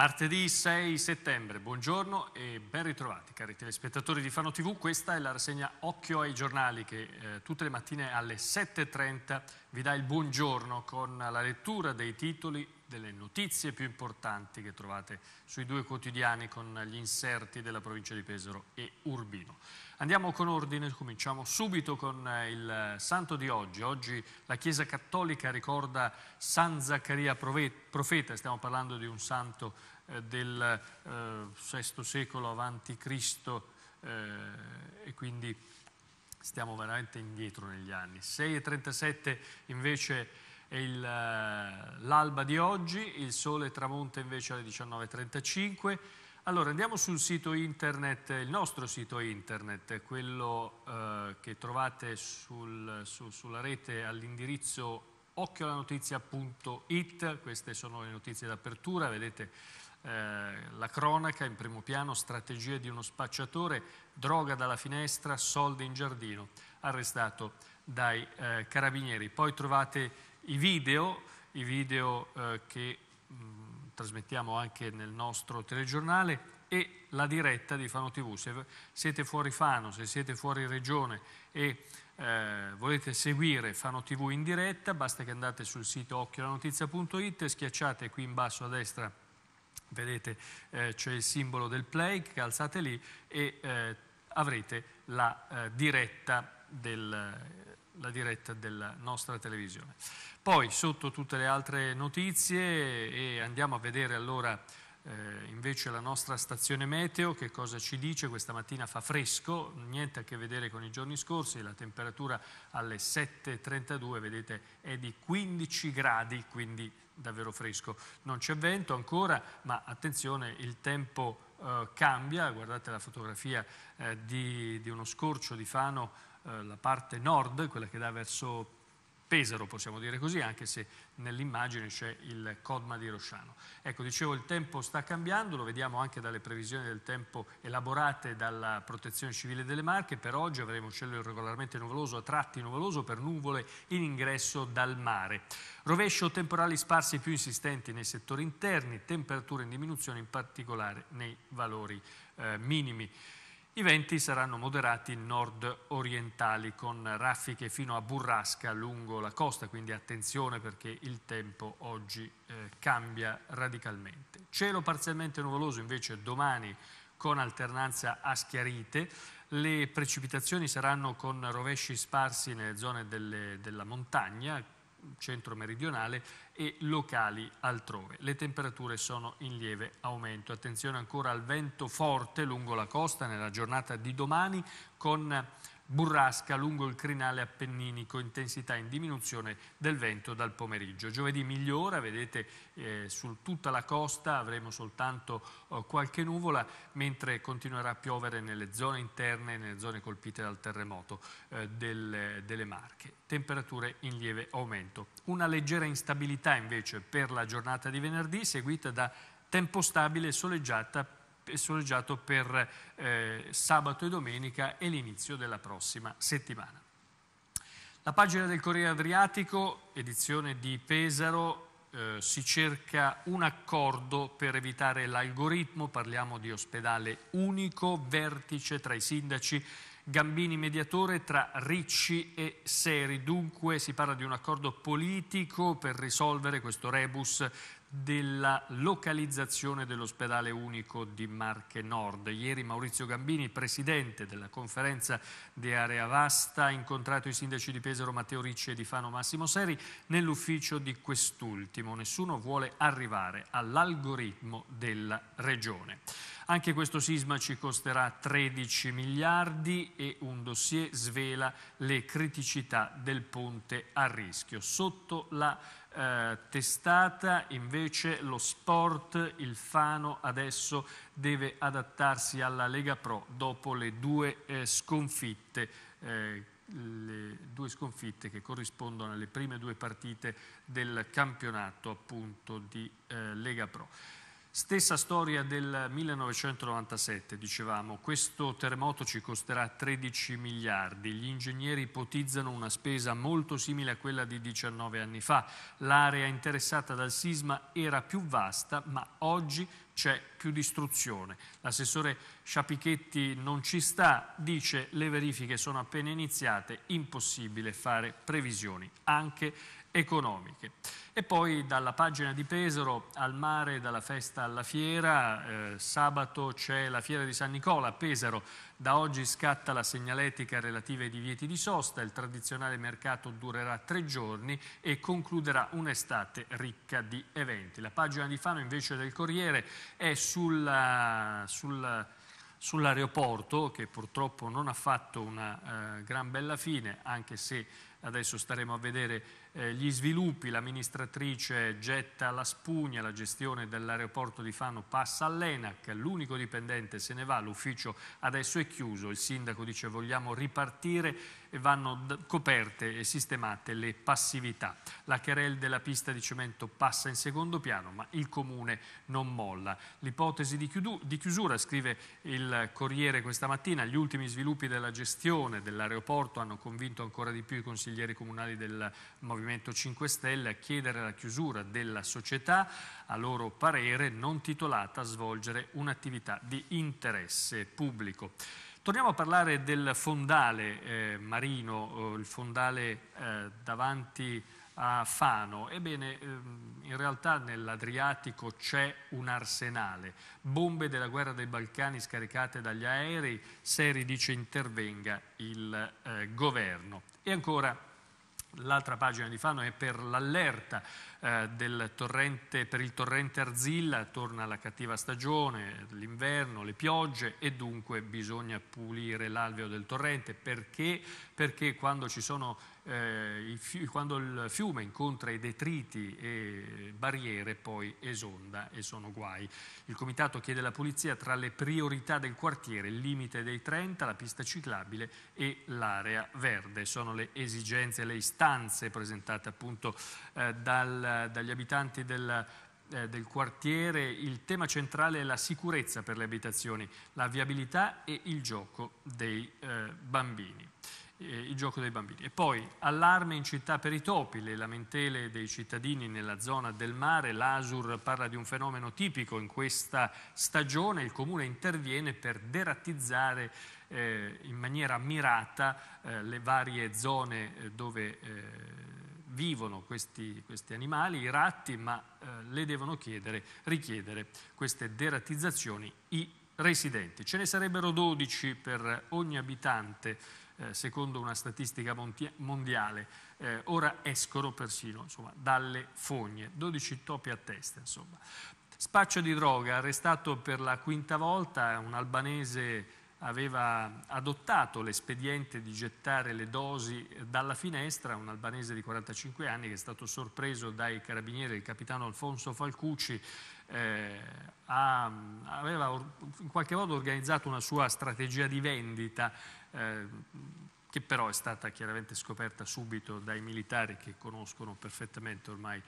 Martedì 6 settembre, buongiorno e ben ritrovati cari telespettatori di Fano TV, questa è la rassegna Occhio ai giornali che eh, tutte le mattine alle 7.30 vi dà il buongiorno con la lettura dei titoli delle notizie più importanti che trovate sui due quotidiani con gli inserti della provincia di Pesaro e Urbino. Andiamo con ordine, cominciamo subito con eh, il santo di oggi. Oggi la Chiesa Cattolica ricorda San Zaccaria profeta, stiamo parlando di un santo eh, del VI eh, secolo avanti a.C. e quindi stiamo veramente indietro negli anni. 6.37 invece è eh, l'alba di oggi, il sole tramonta invece alle 19.35. Allora andiamo sul sito internet, il nostro sito internet, quello eh, che trovate sul, su, sulla rete all'indirizzo occhiolanotizia.it, queste sono le notizie d'apertura, vedete eh, la cronaca in primo piano, strategie di uno spacciatore, droga dalla finestra, soldi in giardino, arrestato dai eh, carabinieri. Poi trovate i video, i video eh, che mh, mm, trasmettiamo anche nel nostro telegiornale e la diretta di Fano TV. Se siete fuori Fano, se siete fuori regione e eh, volete seguire Fano TV in diretta, basta che andate sul sito occhiolanotizia.it e schiacciate qui in basso a destra, vedete eh, c'è il simbolo del play, alzate lì e eh, avrete la eh, diretta del la diretta della nostra televisione. Poi sotto tutte le altre notizie e andiamo a vedere allora eh, invece la nostra stazione meteo, che cosa ci dice? Questa mattina fa fresco, niente a che vedere con i giorni scorsi, la temperatura alle 7.32, vedete, è di 15 gradi, quindi davvero fresco. Non c'è vento ancora, ma attenzione, il tempo eh, cambia, guardate la fotografia eh, di, di, uno scorcio di Fano, eh, la parte nord, quella che dà verso Pesaro, possiamo dire così, anche se nell'immagine c'è il Codma di Rosciano. Ecco, dicevo, il tempo sta cambiando, lo vediamo anche dalle previsioni del tempo elaborate dalla Protezione Civile delle Marche. Per oggi avremo un cielo irregolarmente nuvoloso, a tratti nuvoloso, per nuvole in ingresso dal mare. Rovescio temporali sparsi più insistenti nei settori interni, temperature in diminuzione in particolare nei valori eh, minimi. I venti saranno moderati nord orientali con raffiche fino a burrasca lungo la costa, quindi attenzione perché il tempo oggi eh, cambia radicalmente. Cielo parzialmente nuvoloso invece domani con alternanza a schiarite. Le precipitazioni saranno con rovesci sparsi nelle zone delle, della montagna centro-meridionale e locali altrove. Le temperature sono in lieve aumento. Attenzione ancora al vento forte lungo la costa nella giornata di domani con burrasca lungo il crinale appenninico, intensità in diminuzione del vento dal pomeriggio. Giovedì migliora, vedete eh, su tutta la costa avremo soltanto oh, qualche nuvola, mentre continuerà a piovere nelle zone interne, nelle zone colpite dal terremoto eh, del, delle Marche. Temperature in lieve aumento. Una leggera instabilità invece per la giornata di venerdì, seguita da tempo stabile e soleggiata soleggiato per eh, sabato e domenica e l'inizio della prossima settimana. La pagina del Corriere Adriatico, edizione di Pesaro, eh, si cerca un accordo per evitare l'algoritmo, parliamo di ospedale unico, vertice tra i sindaci Gambini mediatore tra Ricci e Seri. Dunque si parla di un accordo politico per risolvere questo rebus della localizzazione dell'ospedale unico di Marche Nord. Ieri Maurizio Gambini, presidente della conferenza di Area Vasta, ha incontrato i sindaci di Pesaro Matteo Ricci e di Fano Massimo Seri nell'ufficio di quest'ultimo. Nessuno vuole arrivare all'algoritmo della regione. Anche questo sisma ci costerà 13 miliardi e un dossier svela le criticità del ponte a rischio. Sotto la eh, testata invece lo sport, il Fano adesso deve adattarsi alla Lega Pro dopo le due eh, sconfitte eh, le due sconfitte che corrispondono alle prime due partite del campionato appunto di eh, Lega Pro. Stessa storia del 1997, dicevamo, questo terremoto ci costerà 13 miliardi, gli ingegneri ipotizzano una spesa molto simile a quella di 19 anni fa, l'area interessata dal sisma era più vasta ma oggi c'è più distruzione. L'assessore Sciapichetti non ci sta, dice le verifiche sono appena iniziate, impossibile fare previsioni, anche economiche. E poi dalla pagina di Pesaro al mare, dalla festa alla fiera, eh, sabato c'è la fiera di San Nicola a Pesaro, da oggi scatta la segnaletica relativa ai divieti di sosta, il tradizionale mercato durerà tre giorni e concluderà un'estate ricca di eventi. La pagina di Fano invece del Corriere è sulla, sulla sull'aeroporto che purtroppo non ha fatto una eh, gran bella fine, anche se adesso staremo a vedere eh, gli sviluppi, l'amministratrice getta la spugna, la gestione dell'aeroporto di Fano passa all'ENAC, l'unico dipendente se ne va, l'ufficio adesso è chiuso, il sindaco dice vogliamo ripartire e vanno coperte e sistemate le passività. La querel della pista di cemento passa in secondo piano, ma il Comune non molla. L'ipotesi di, di chiusura, scrive il Corriere questa mattina, gli ultimi sviluppi della gestione dell'aeroporto hanno convinto ancora di più i consiglieri comunali del Movimento Movimento 5 Stelle a chiedere la chiusura della società, a loro parere non titolata a svolgere un'attività di interesse pubblico. Torniamo a parlare del fondale eh, marino, eh, il fondale eh, davanti a Fano. Ebbene, ehm, in realtà nell'Adriatico c'è un arsenale. Bombe della guerra dei Balcani scaricate dagli aerei, Seri dice intervenga il eh, governo. E ancora L'altra pagina di Fano è per l'allerta eh, per il torrente Arzilla, torna la cattiva stagione, l'inverno, le piogge e dunque bisogna pulire l'alveo del torrente perché, perché quando ci sono eh, quando il fiume incontra i detriti e barriere poi esonda e sono guai. Il comitato chiede alla polizia tra le priorità del quartiere il limite dei 30, la pista ciclabile e l'area verde. Sono le esigenze, le istanze presentate appunto eh, dal, dagli abitanti del eh, del quartiere, il tema centrale è la sicurezza per le abitazioni, la viabilità e il gioco dei eh, bambini. Eh, il gioco dei bambini. E poi allarme in città per i topi, le lamentele dei cittadini nella zona del mare, l'Asur parla di un fenomeno tipico in questa stagione, il comune interviene per derattizzare eh, in maniera mirata eh, le varie zone eh, dove eh, vivono questi, questi, animali, i ratti, ma eh, le devono chiedere, richiedere queste derattizzazioni i residenti. Ce ne sarebbero 12 per ogni abitante, eh, secondo una statistica mondiale. Eh, ora escono persino insomma, dalle fogne, 12 topi a testa. Insomma. Spaccio di droga, arrestato per la quinta volta, un albanese aveva adottato l'espediente di gettare le dosi dalla finestra, un albanese di 45 anni che è stato sorpreso dai carabinieri, il capitano Alfonso Falcucci eh, ha, aveva in qualche modo organizzato una sua strategia di vendita eh, che però è stata chiaramente scoperta subito dai militari che conoscono perfettamente ormai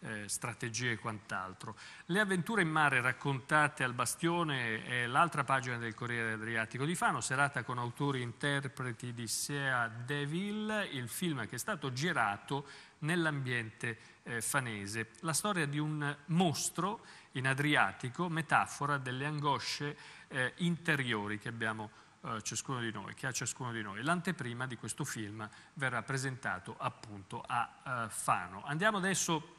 eh, strategie e quant'altro. Le avventure in mare raccontate al Bastione è l'altra pagina del Corriere Adriatico di Fano, serata con autori e interpreti di Sea Deville, il film che è stato girato nell'ambiente eh, fanese. La storia di un mostro in Adriatico, metafora delle angosce eh, interiori che abbiamo eh, ciascuno di noi, che ha ciascuno di noi. L'anteprima di questo film verrà presentato appunto a eh, Fano. Andiamo adesso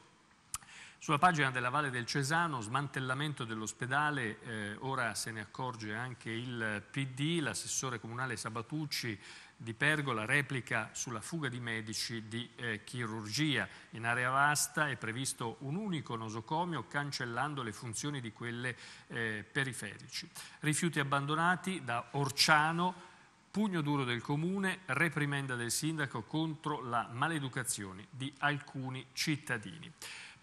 sulla pagina della Valle del Cesano, smantellamento dell'ospedale, eh, ora se ne accorge anche il PD, l'assessore comunale Sabatucci di Pergola replica sulla fuga di medici di eh, chirurgia. In area vasta è previsto un unico nosocomio cancellando le funzioni di quelle eh, periferici. Rifiuti abbandonati da Orciano, pugno duro del comune, reprimenda del sindaco contro la maleducazione di alcuni cittadini.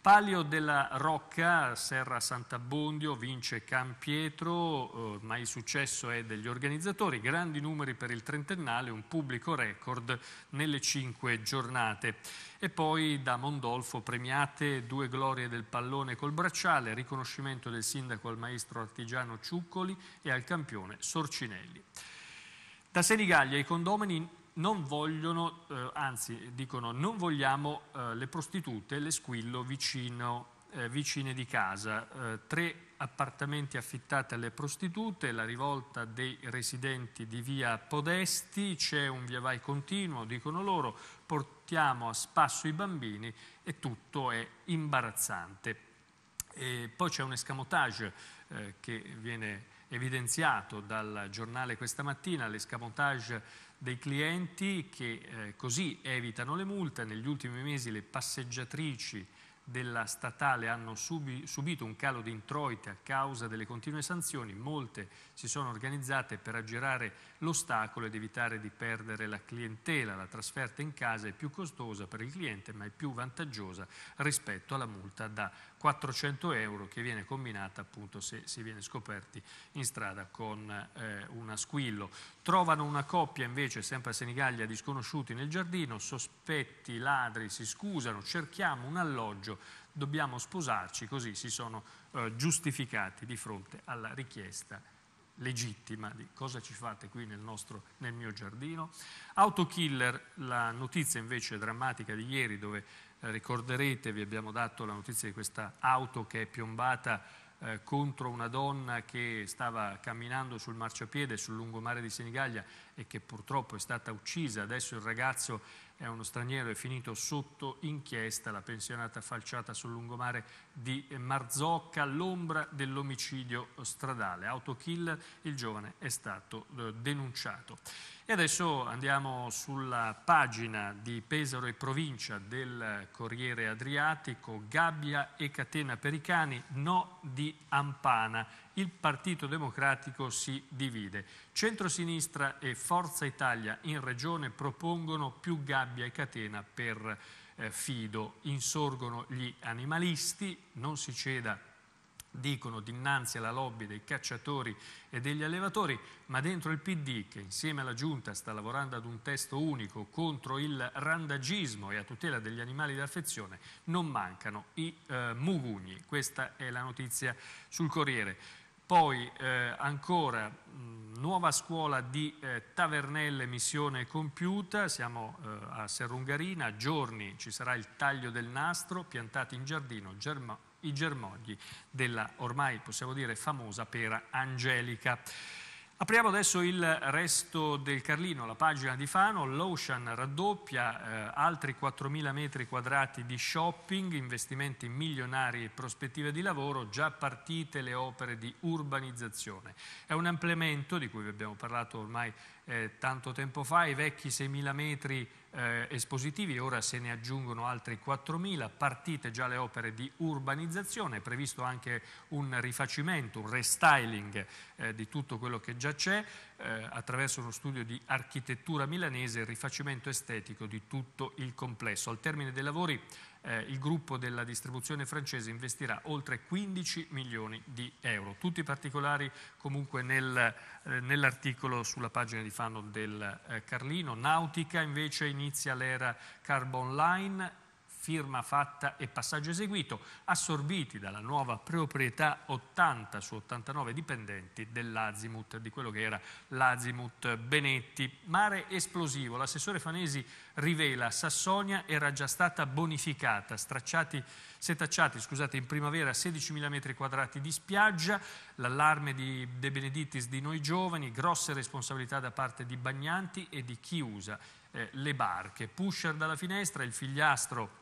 Palio della Rocca, Serra Sant'Abbondio, vince Campietro, eh, ma il successo è degli organizzatori, grandi numeri per il trentennale, un pubblico record nelle cinque giornate. E poi da Mondolfo premiate due glorie del pallone col bracciale, riconoscimento del sindaco al maestro artigiano Ciuccoli e al campione Sorcinelli. Da Senigallia i condomini non vogliono, eh, anzi dicono non vogliamo eh, le prostitute, le squillo vicino, eh, vicine di casa. Eh, tre appartamenti affittati alle prostitute, la rivolta dei residenti di via Podesti, c'è un via vai continuo, dicono loro, portiamo a spasso i bambini e tutto è imbarazzante. E poi c'è un escamotage eh, che viene evidenziato dal giornale questa mattina, l'escamotage dei clienti che eh, così evitano le multe. Negli ultimi mesi le passeggiatrici della statale hanno subi, subito un calo di introiti a causa delle continue sanzioni, molte si sono organizzate per aggirare l'ostacolo ed evitare di perdere la clientela. La trasferta in casa è più costosa per il cliente ma è più vantaggiosa rispetto alla multa da 400 euro che viene combinata appunto se si viene scoperti in strada con eh, un asquillo. Trovano una coppia invece, sempre a Senigallia, disconosciuti nel giardino, sospetti, ladri, si scusano, cerchiamo un alloggio, dobbiamo sposarci, così si sono eh, giustificati di fronte alla richiesta legittima di cosa ci fate qui nel, nostro, nel mio giardino. Autokiller, la notizia invece drammatica di ieri dove ricorderete, vi abbiamo dato la notizia di questa auto che è piombata eh, contro una donna che stava camminando sul marciapiede sul lungomare di Senigallia e che purtroppo è stata uccisa. Adesso il ragazzo è uno straniero, è finito sotto inchiesta la pensionata falciata sul lungomare di Marzocca, l'ombra dell'omicidio stradale. Autokill, il giovane è stato eh, denunciato. E adesso andiamo sulla pagina di Pesaro e provincia del Corriere Adriatico, gabbia e catena per i cani, no di Ampana il Partito Democratico si divide. Centrosinistra e Forza Italia in regione propongono più gabbia e catena per eh, Fido. Insorgono gli animalisti, non si ceda dicono dinanzi alla lobby dei cacciatori e degli allevatori, ma dentro il PD che insieme alla Giunta sta lavorando ad un testo unico contro il randagismo e a tutela degli animali d'affezione non mancano i eh, mugugni. Questa è la notizia sul Corriere. Poi eh, ancora mh, nuova scuola di eh, Tavernelle Missione Compiuta, siamo eh, a Serrungarina, a giorni ci sarà il taglio del nastro piantati in giardino germo, i germogli della ormai possiamo dire famosa pera angelica. Apriamo adesso il resto del Carlino, la pagina di Fano, l'Ocean raddoppia eh, altri 4.000 metri quadrati di shopping, investimenti milionari e prospettive di lavoro, già partite le opere di urbanizzazione. È un ampliamento di cui vi abbiamo parlato ormai eh, tanto tempo fa, i vecchi 6.000 metri eh, espositivi, ora se ne aggiungono altri 4.000, partite già le opere di urbanizzazione, è previsto anche un rifacimento, un restyling eh, di tutto quello che già c'è, eh, attraverso uno studio di architettura milanese, il rifacimento estetico di tutto il complesso. Al termine dei lavori eh, il gruppo della distribuzione francese investirà oltre 15 milioni di euro. Tutti i particolari comunque nel, eh, nell'articolo sulla pagina di Fanon del eh, Carlino. Nautica invece inizia l'era Carbon Line firma fatta e passaggio eseguito, assorbiti dalla nuova proprietà 80 su 89 dipendenti dell'Azimut, di quello che era l'Azimut Benetti. Mare esplosivo, l'assessore Fanesi rivela Sassonia era già stata bonificata, stracciati, setacciati scusate, in primavera 16.000 metri quadrati di spiaggia, l'allarme di De Beneditis di noi giovani, grosse responsabilità da parte di Bagnanti e di chi usa eh, le barche. Pusher dalla finestra, il figliastro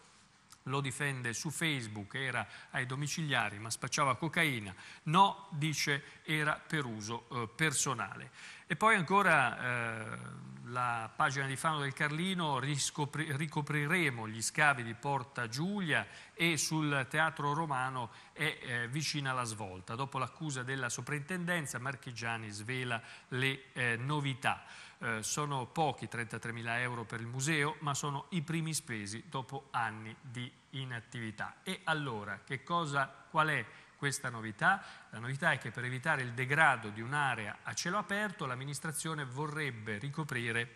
lo difende su Facebook, era ai domiciliari ma spacciava cocaina, no, dice, era per uso eh, personale. E poi ancora eh, la pagina di Fano del Carlino, riscopri, ricopriremo gli scavi di Porta Giulia e sul teatro romano è eh, vicina la svolta. Dopo l'accusa della soprintendenza, Marchigiani svela le eh, novità eh, sono pochi 33.000 euro per il museo, ma sono i primi spesi dopo anni di inattività. E allora, che cosa, qual è questa novità? La novità è che per evitare il degrado di un'area a cielo aperto, l'amministrazione vorrebbe ricoprire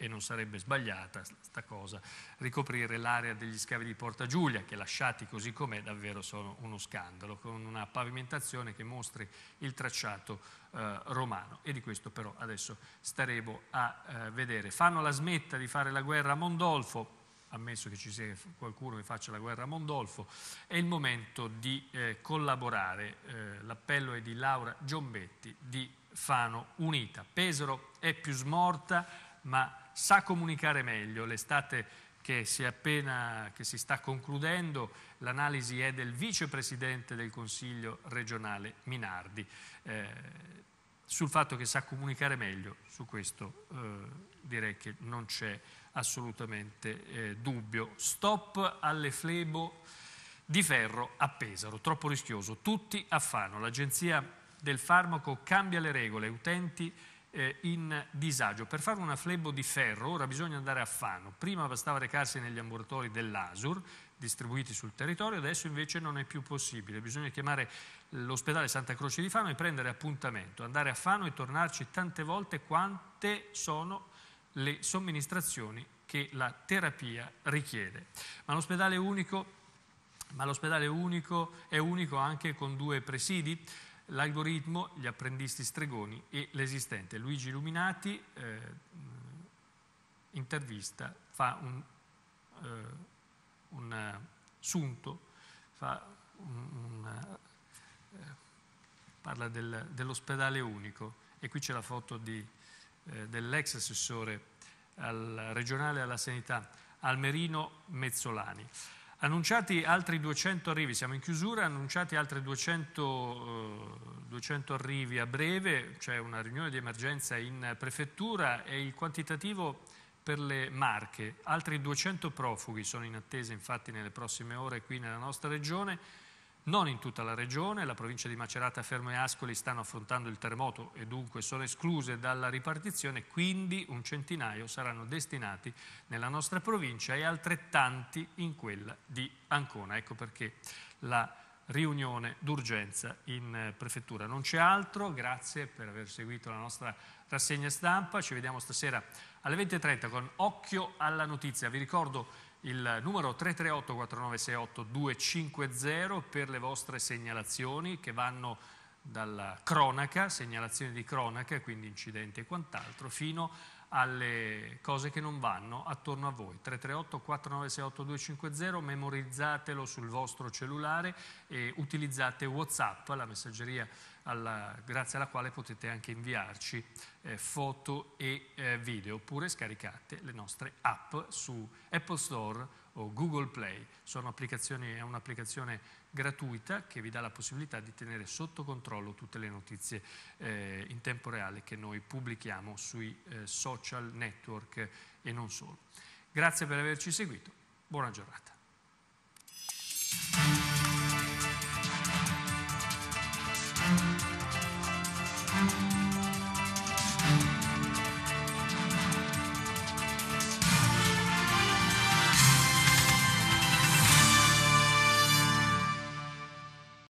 e non sarebbe sbagliata questa cosa, ricoprire l'area degli scavi di Porta Giulia, che lasciati così com'è davvero sono uno scandalo, con una pavimentazione che mostri il tracciato eh, romano. E di questo però adesso staremo a eh, vedere. Fanno la smetta di fare la guerra a Mondolfo, ammesso che ci sia qualcuno che faccia la guerra a Mondolfo, è il momento di eh, collaborare. Eh, l'appello è di Laura Giombetti di Fano Unita. Pesaro è più smorta, ma sa comunicare meglio. L'estate che si, appena, che si sta concludendo, l'analisi è del vicepresidente del Consiglio regionale Minardi, eh, sul fatto che sa comunicare meglio, su questo eh, direi che non c'è assolutamente eh, dubbio. Stop alle flebo di ferro a Pesaro, troppo rischioso, tutti a Fano. L'agenzia del farmaco cambia le regole, utenti eh, in disagio. Per fare una flebo di ferro ora bisogna andare a Fano, prima bastava recarsi negli ambulatori dell'ASUR distribuiti sul territorio, adesso invece non è più possibile, bisogna chiamare l'ospedale Santa Croce di Fano e prendere appuntamento, andare a Fano e tornarci tante volte quante sono le somministrazioni che la terapia richiede. Ma l'ospedale unico, ma l'ospedale unico è unico anche con due presidi? l'algoritmo, gli apprendisti stregoni e l'esistente. Luigi Illuminati eh, intervista, fa un, eh, un sunto, fa un, un, eh, parla del, dell'ospedale unico e qui c'è la foto di, eh, dell'ex assessore al, regionale alla sanità Almerino Mezzolani. Annunciati altri 200 arrivi, siamo in chiusura, annunciati altri 200 200 arrivi a breve, c'è cioè una riunione di emergenza in prefettura e il quantitativo per le Marche. Altri 200 profughi sono in attesa infatti nelle prossime ore qui nella nostra regione, non in tutta la regione, la provincia di Macerata, Fermo e Ascoli stanno affrontando il terremoto e dunque sono escluse dalla ripartizione, quindi un centinaio saranno destinati nella nostra provincia e altrettanti in quella di Ancona. Ecco perché la riunione d'urgenza in eh, prefettura. Non c'è altro, grazie per aver seguito la nostra rassegna stampa, ci vediamo stasera alle 20.30 con Occhio alla Notizia. Vi ricordo il numero 338 4968 250 per le vostre segnalazioni che vanno dalla cronaca, segnalazioni di cronaca, quindi incidenti e quant'altro, fino a alle cose che non vanno attorno a voi. 338-4968-250, memorizzatelo sul vostro cellulare e utilizzate Whatsapp, la messaggeria alla, grazie alla quale potete anche inviarci eh, foto e eh, video, oppure scaricate le nostre app su Apple Store o Google Play. è un'applicazione gratuita che vi dà la possibilità di tenere sotto controllo tutte le notizie eh, in tempo reale che noi pubblichiamo sui eh, social network e non solo. Grazie per averci seguito, buona giornata.